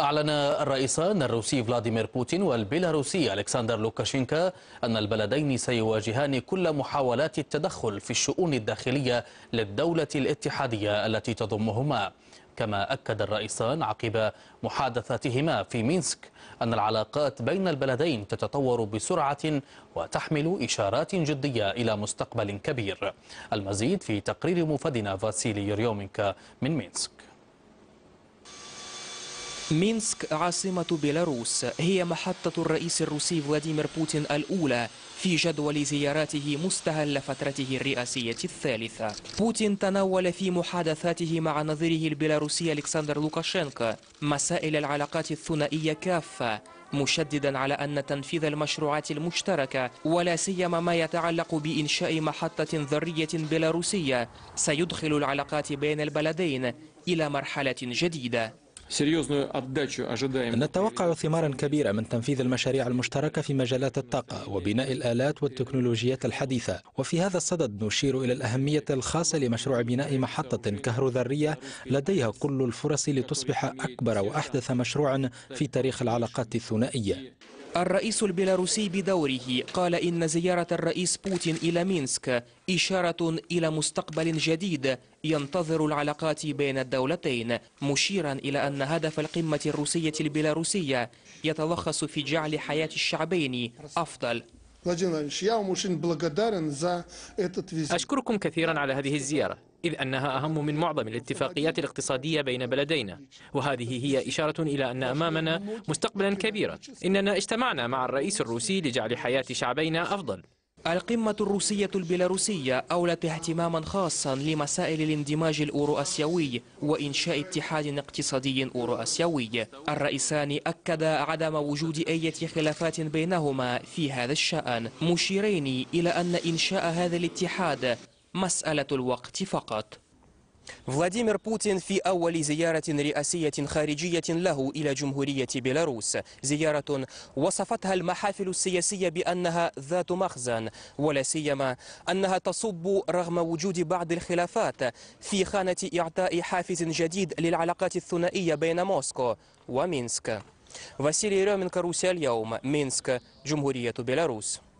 أعلن الرئيسان الروسي فلاديمير بوتين والبيلاروسي ألكسندر لوكاشينكا أن البلدين سيواجهان كل محاولات التدخل في الشؤون الداخلية للدولة الاتحادية التي تضمهما كما أكد الرئيسان عقب محادثاتهما في مينسك أن العلاقات بين البلدين تتطور بسرعة وتحمل إشارات جدية إلى مستقبل كبير المزيد في تقرير مفدنا فاسيلي يوريومينكا من مينسك مينسك عاصمة بيلاروس هي محطة الرئيس الروسي فلاديمير بوتين الأولى في جدول زياراته مستهل فترته الرئاسية الثالثة بوتين تناول في محادثاته مع نظيره البيلاروسي ألكسندر لوكاشينكا مسائل العلاقات الثنائية كافة مشددا على أن تنفيذ المشروعات المشتركة ولا سيما ما يتعلق بإنشاء محطة ذرية بيلاروسية سيدخل العلاقات بين البلدين إلى مرحلة جديدة نتوقع ثمارا كبيرة من تنفيذ المشاريع المشتركة في مجالات الطاقة وبناء الآلات والتكنولوجيات الحديثة وفي هذا الصدد نشير إلى الأهمية الخاصة لمشروع بناء محطة كهروذرية لديها كل الفرص لتصبح أكبر وأحدث مشروع في تاريخ العلاقات الثنائية الرئيس البيلاروسي بدوره قال إن زيارة الرئيس بوتين إلى مينسك إشارة إلى مستقبل جديد ينتظر العلاقات بين الدولتين مشيرا إلى أن هدف القمة الروسية البيلاروسية يتلخص في جعل حياة الشعبين أفضل أشكركم كثيرا على هذه الزيارة إذ أنها أهم من معظم الاتفاقيات الاقتصادية بين بلدينا وهذه هي إشارة إلى أن أمامنا مستقبلا كبيرا إننا اجتمعنا مع الرئيس الروسي لجعل حياة شعبينا أفضل القمة الروسية البيلاروسية أولت اهتماما خاصا لمسائل الاندماج الأوروآسيوي وإنشاء اتحاد اقتصادي أوروآسيوي الرئيسان أكدا عدم وجود أي خلافات بينهما في هذا الشأن مشيرين إلى أن إنشاء هذا الاتحاد مسألة الوقت فقط فلاديمير بوتين في أول زيارة رئاسية خارجية له إلى جمهورية بيلاروس زيارة وصفتها المحافل السياسية بأنها ذات مخزن ولا سيما أنها تصب رغم وجود بعض الخلافات في خانة إعطاء حافز جديد للعلاقات الثنائية بين موسكو ومينسك فاسيلي ريومنكا روسيا اليوم مينسك جمهورية بيلاروس